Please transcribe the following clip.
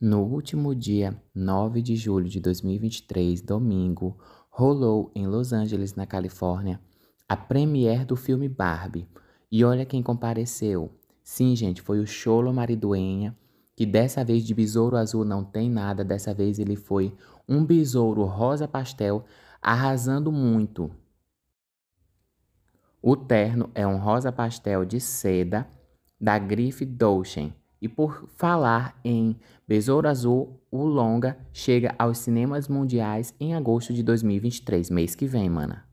No último dia 9 de julho de 2023, domingo, rolou em Los Angeles, na Califórnia, a premiere do filme Barbie. E olha quem compareceu. Sim, gente, foi o Cholo Mariduenha, que dessa vez de besouro azul não tem nada, dessa vez ele foi um besouro rosa pastel, arrasando muito. O terno é um rosa pastel de seda da grife Dolce e por falar em Besouro Azul, o longa chega aos cinemas mundiais em agosto de 2023, mês que vem, mana.